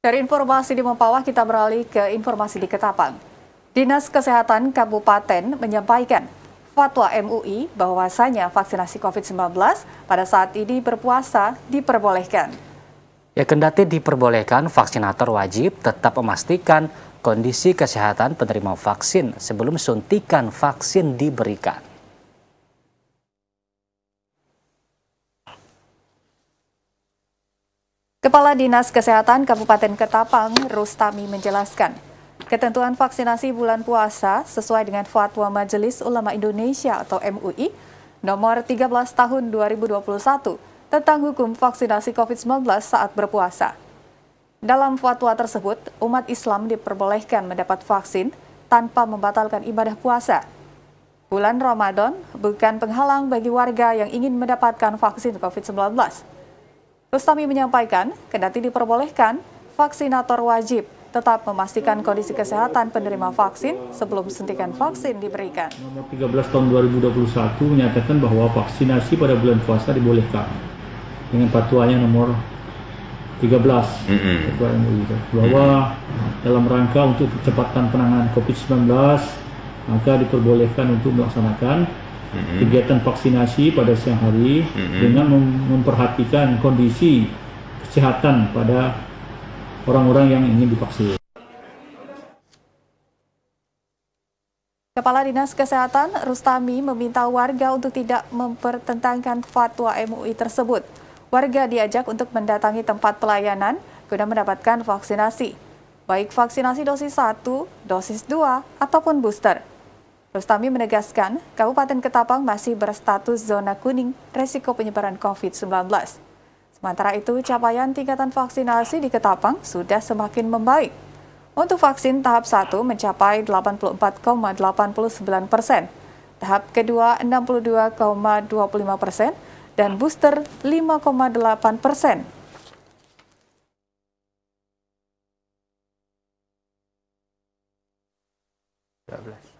Dari informasi di Mempawah, kita beralih ke informasi di Ketapang. Dinas Kesehatan Kabupaten menyampaikan fatwa MUI bahwasanya vaksinasi COVID-19 pada saat ini berpuasa diperbolehkan. Ya kendati diperbolehkan, vaksinator wajib tetap memastikan kondisi kesehatan penerima vaksin sebelum suntikan vaksin diberikan. Kepala Dinas Kesehatan Kabupaten Ketapang, Rustami menjelaskan, ketentuan vaksinasi bulan puasa sesuai dengan Fatwa Majelis Ulama Indonesia atau MUI nomor 13 tahun 2021 tentang hukum vaksinasi COVID-19 saat berpuasa. Dalam fatwa tersebut, umat Islam diperbolehkan mendapat vaksin tanpa membatalkan ibadah puasa. Bulan Ramadan bukan penghalang bagi warga yang ingin mendapatkan vaksin COVID-19. Rustami menyampaikan, kendati diperbolehkan, vaksinator wajib tetap memastikan kondisi kesehatan penerima vaksin sebelum suntikan vaksin diberikan. Nomor 13 tahun 2021 menyatakan bahwa vaksinasi pada bulan puasa dibolehkan dengan patuanya nomor 13 mm -hmm. bahwa dalam rangka untuk percepatan penanganan COVID-19 maka diperbolehkan untuk melaksanakan hmm. kegiatan vaksinasi pada siang hari hmm. dengan mem memperhatikan kondisi kesehatan pada orang-orang yang ingin divaksin. Kepala Dinas Kesehatan Rustami meminta warga untuk tidak mempertentangkan fatwa MUI tersebut. Warga diajak untuk mendatangi tempat pelayanan guna mendapatkan vaksinasi, baik vaksinasi dosis 1, dosis 2, ataupun booster. Rustami menegaskan, Kabupaten Ketapang masih berstatus zona kuning resiko penyebaran COVID-19. Sementara itu, capaian tingkatan vaksinasi di Ketapang sudah semakin membaik. Untuk vaksin tahap 1 mencapai 84,89 persen, tahap kedua 62,25 persen, dan booster 5,8 persen.